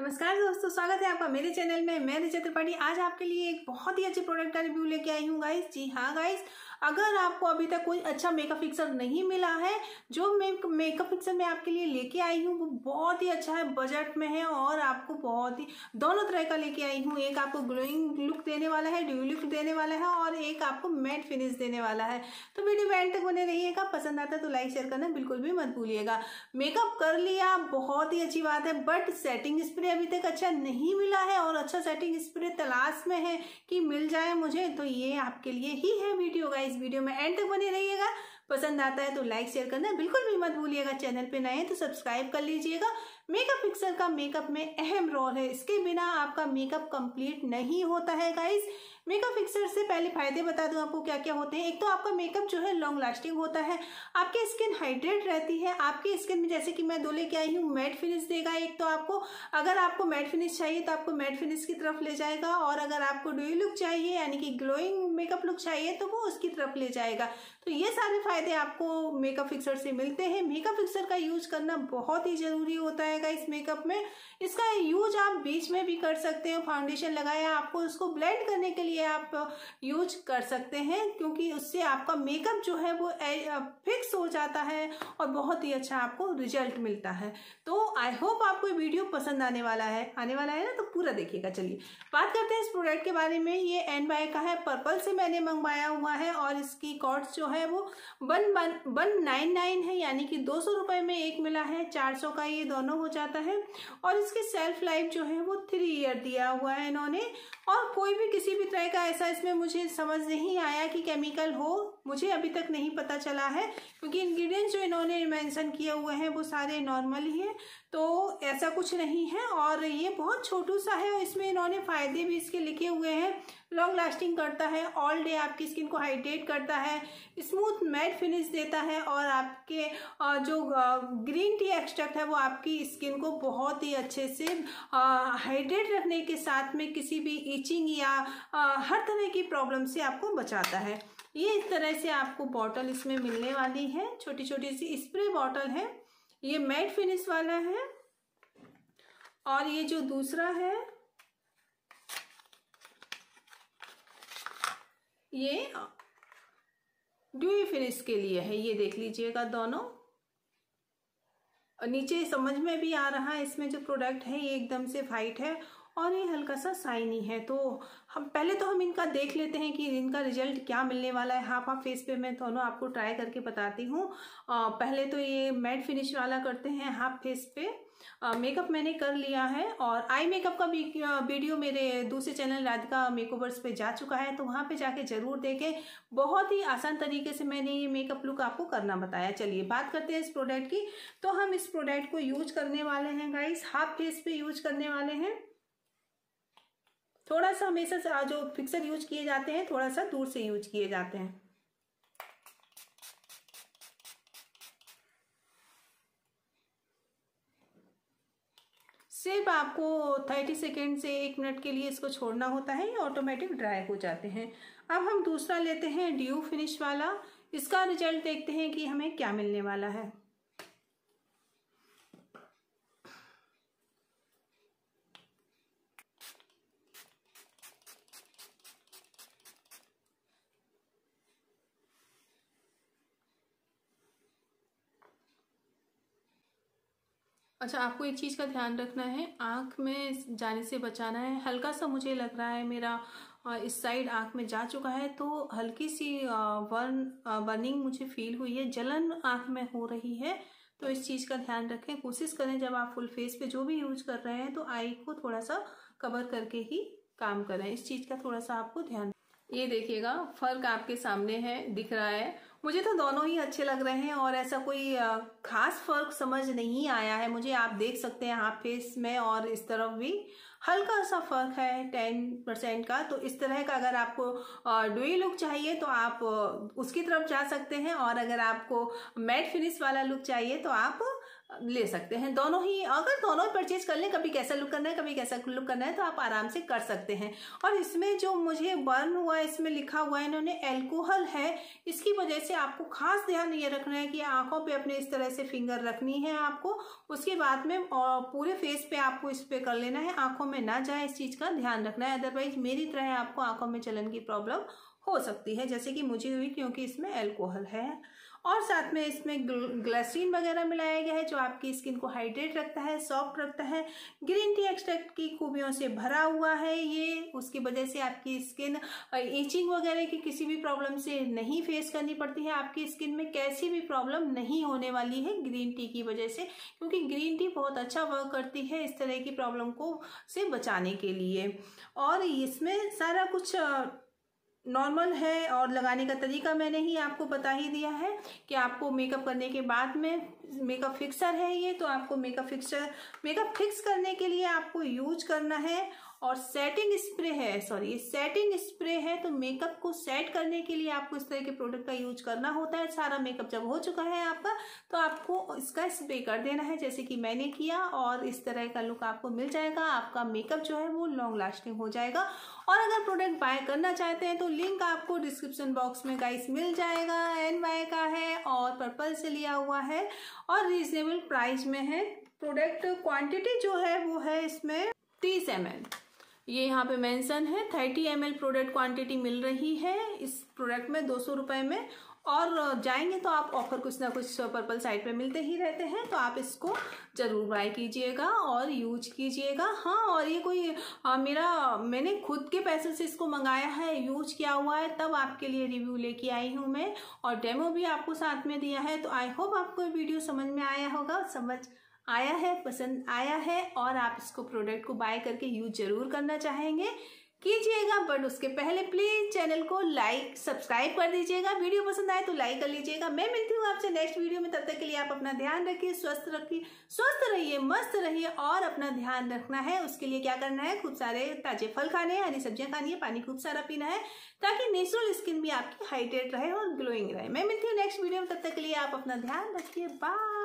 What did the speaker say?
नमस्कार दोस्तों स्वागत है आपका मेरे चैनल में मैं रिचा त्रिपाठी आज आपके लिए एक बहुत ही अच्छे प्रोडक्ट का रिव्यू लेके आई हूँ गाइस जी हाँ गाइस अगर आपको अभी तक कोई अच्छा मेकअप फिक्सर नहीं मिला है जो मेकअप फिक्सर मैं आपके लिए लेके आई हूँ वो बहुत ही अच्छा है बजट में है और आपको बहुत ही दोनों तरह का लेके आई हूँ एक आपको ग्लोइंग लुक देने वाला है ड्यू लुक देने वाला है और एक आपको मैट फिनिश देने वाला है तो वीडियो बैंड तक बने रहिएगा पसंद आता है तो लाइक शेयर करना बिल्कुल भी मत भूलिएगा मेकअप कर लिया बहुत ही अच्छी बात है बट सेटिंग स्प्रे अभी तक अच्छा नहीं मिला है और अच्छा सेटिंग स्प्रे तलाश में है कि मिल जाए मुझे तो ये आपके लिए ही है वीडियो गाइस इस वीडियो में एंड तक बने रहिएगा पसंद आता है तो लाइक शेयर करना बिल्कुल भी मत भूलिएगा चैनल पे नए हैं तो सब्सक्राइब कर लीजिएगा मेकअप पिक्सल का मेकअप में अहम रोल है इसके बिना आपका मेकअप कंप्लीट नहीं होता है गाइज मेकअप फिक्सर से पहले फायदे बता दूं आपको क्या क्या होते हैं एक तो आपका मेकअप जो है लॉन्ग लास्टिंग होता है आपकी स्किन हाइड्रेट रहती है आपकी स्किन में जैसे कि मैं दो लेके आई हूँ मैट फिनिश देगा एक तो आपको अगर आपको मैट फिनिश चाहिए तो आपको मैट फिनिश की तरफ ले जाएगा और अगर आपको ड्यू लुक चाहिए यानी कि ग्लोइंग मेकअप लुक चाहिए तो वो उसकी तरफ ले जाएगा तो ये सारे फायदे आपको मेकअप फिक्सर से मिलते हैं मेकअप फिक्सर का यूज करना बहुत ही जरूरी होता है इस मेकअप में इसका यूज आप बीच में भी कर सकते हो फाउंडेशन लगाया आपको उसको ब्लेंड करने के लिए ये आप यूज कर सकते हैं क्योंकि उससे आपका मेकअप जो है वो फिक्स हो जाता है और बहुत ही अच्छा आपको रिजल्ट मिलता है तो आई होप आपको वीडियो पसंद आने वाला है आने वाला है ना तो पूरा देखिएगा चलिए बात करते हैं इस प्रोडक्ट के बारे में ये एन बाय का है पर्पल से मैंने मंगवाया हुआ है और इसकी कॉस्ट जो है वो वन वन नाइन नाइन है यानी कि दो सौ रुपये में एक मिला है चार सौ का ये दोनों हो जाता है और इसकी सेल्फ लाइफ जो है वो थ्री ईयर दिया हुआ है इन्होंने और कोई भी किसी भी तरह का ऐसा इसमें मुझे समझ नहीं आया कि केमिकल हो मुझे अभी तक नहीं पता चला है क्योंकि इंग्रेडिएंट्स जो इन्होंने मेंशन किए हुए हैं वो सारे नॉर्मल ही हैं तो ऐसा कुछ नहीं है और ये बहुत छोटू सा है और इसमें इन्होंने फ़ायदे भी इसके लिखे हुए हैं लॉन्ग लास्टिंग करता है ऑल डे आपकी स्किन को हाइड्रेट करता है स्मूथ मैट फिनिश देता है और आपके जो ग्रीन टी एक्सट्रैक्ट है वो आपकी स्किन को बहुत ही अच्छे से हाइड्रेट रखने के साथ में किसी भी इचिंग या हर तरह की प्रॉब्लम से आपको बचाता है ये इस तरह से आपको बॉटल इसमें मिलने वाली है छोटी छोटी सी स्प्रे बॉटल है ये मैट फिनिश वाला है और ये जो दूसरा है ये ड्यू फिनिश के लिए है ये देख लीजिएगा दोनों और नीचे समझ में भी आ रहा है इसमें जो प्रोडक्ट है ये एकदम से वाइट है और ये हल्का सा साइनी है तो हम पहले तो हम इनका देख लेते हैं कि इनका रिजल्ट क्या मिलने वाला है हाफ हाफ फेस पे मैं दोनों आपको ट्राई करके बताती हूँ पहले तो ये मैट फिनिश वाला करते हैं हाफ फेस पे मेकअप मैंने कर लिया है और आई मेकअप का वीडियो मेरे दूसरे चैनल राधिका मेकओवर्स पे जा चुका है तो वहाँ पे जाके ज़रूर देखें बहुत ही आसान तरीके से मैंने ये मेकअप लुक आपको करना बताया चलिए बात करते हैं इस प्रोडक्ट की तो हम इस प्रोडक्ट को यूज करने वाले हैं गाइस हाफ फेस पे यूज करने वाले हैं थोड़ा सा हमेशा जो फिक्सर यूज किए जाते हैं थोड़ा सा दूर से यूज किए जाते हैं सिर्फ आपको थर्टी सेकेंड से एक मिनट के लिए इसको छोड़ना होता है ये ऑटोमेटिक ड्राई हो जाते हैं अब हम दूसरा लेते हैं ड्यू फिनिश वाला इसका रिजल्ट देखते हैं कि हमें क्या मिलने वाला है अच्छा आपको एक चीज़ का ध्यान रखना है आँख में जाने से बचाना है हल्का सा मुझे लग रहा है मेरा इस साइड आँख में जा चुका है तो हल्की सी वर्न बर्निंग मुझे फील हुई है जलन आँख में हो रही है तो इस चीज़ का ध्यान रखें कोशिश करें जब आप फुल फेस पे जो भी यूज कर रहे हैं तो आई को थोड़ा सा कवर करके ही काम करें इस चीज़ का थोड़ा सा आपको ध्यान ये देखिएगा फर्क आपके सामने है दिख रहा है मुझे तो दोनों ही अच्छे लग रहे हैं और ऐसा कोई खास फर्क समझ नहीं आया है मुझे आप देख सकते हैं हाफ फेस में और इस तरफ भी हल्का सा फर्क है टेन परसेंट का तो इस तरह का अगर आपको डुई लुक चाहिए तो आप उसकी तरफ जा सकते हैं और अगर आपको मैट फिनिश वाला लुक चाहिए तो आप ले सकते हैं दोनों ही अगर दोनों ही परचेज कर लें कभी कैसा लुक करना है कभी कैसा लुक करना है तो आप आराम से कर सकते हैं और इसमें जो मुझे बर्न हुआ है इसमें लिखा हुआ है इन्होंने एल्कोहल है इसकी वजह से आपको खास ध्यान ये रखना है कि आंखों पे अपने इस तरह से फिंगर रखनी है आपको उसके बाद में पूरे फेस पे आपको इस पर कर लेना है आंखों में ना जाए इस चीज़ का ध्यान रखना है अदरवाइज मेरी तरह आपको आंखों में चलन की प्रॉब्लम हो सकती है जैसे कि मुझे हुई क्योंकि इसमें एल्कोहल है और साथ में इसमें ग्लासरीन वगैरह मिलाया गया है जो आपकी स्किन को हाइड्रेट रखता है सॉफ्ट रखता है ग्रीन टी एक्सट्रैक्ट की खूबियों से भरा हुआ है ये उसकी वजह से आपकी स्किन ईचिंग वगैरह की किसी भी प्रॉब्लम से नहीं फेस करनी पड़ती है आपकी स्किन में कैसी भी प्रॉब्लम नहीं होने वाली है ग्रीन टी की वजह से क्योंकि ग्रीन टी बहुत अच्छा वर्क करती है इस तरह की प्रॉब्लम को से बचाने के लिए और इसमें सारा कुछ नॉर्मल है और लगाने का तरीका मैंने ही आपको बता ही दिया है कि आपको मेकअप करने के बाद में मेकअप फिक्सर है ये तो आपको मेकअप फिक्सर मेकअप फिक्स करने के लिए आपको यूज करना है और सेटिंग स्प्रे है सॉरी ये सेटिंग स्प्रे है तो मेकअप को सेट करने के लिए आपको इस तरह के प्रोडक्ट का यूज करना होता है सारा मेकअप जब हो चुका है आपका तो आपको इसका स्प्रे कर देना है जैसे कि मैंने किया और इस तरह का लुक आपको मिल जाएगा आपका मेकअप जो है वो लॉन्ग लास्टिंग हो जाएगा और अगर प्रोडक्ट बाय करना चाहते हैं तो लिंक आपको डिस्क्रिप्शन बॉक्स में गाइस मिल जाएगा एन वाई का है और पर्पल से लिया हुआ है और रीजनेबल प्राइस में है प्रोडक्ट क्वांटिटी जो है वो है इसमें तीस एम ये यहाँ पे मेंशन है थर्टी एम प्रोडक्ट क्वांटिटी मिल रही है इस प्रोडक्ट में दो सौ रुपये में और जाएंगे तो आप ऑफर कुछ ना कुछ पर्पल साइट पे मिलते ही रहते हैं तो आप इसको ज़रूर बाय कीजिएगा और यूज कीजिएगा हाँ और ये कोई आ, मेरा मैंने खुद के पैसे से इसको मंगाया है यूज किया हुआ है तब आपके लिए रिव्यू लेके आई हूँ मैं और डेमो भी आपको साथ में दिया है तो आई होप आपको वीडियो समझ में आया होगा समझ आया है पसंद आया है और आप इसको प्रोडक्ट को बाय करके यूज जरूर करना चाहेंगे कीजिएगा बट उसके पहले प्लीज चैनल को लाइक सब्सक्राइब कर दीजिएगा वीडियो पसंद आए तो लाइक कर लीजिएगा मैं मिलती हूँ आपसे नेक्स्ट वीडियो में तब तक के लिए आप अपना ध्यान रखिए स्वस्थ रखिए स्वस्थ रहिए मस्त रहिए और अपना ध्यान रखना है उसके लिए क्या करना है खूब सारे ताजे फल खाने हैं हरी सब्जियां खानी है पानी खूब सारा पीना है ताकि नेचुरल स्किन भी आपकी हाइड्रेट रहे और ग्लोइंग रहे मैं मिलती हूँ नेक्स्ट वीडियो में तब तक के लिए आप अपना ध्यान रखिए बाय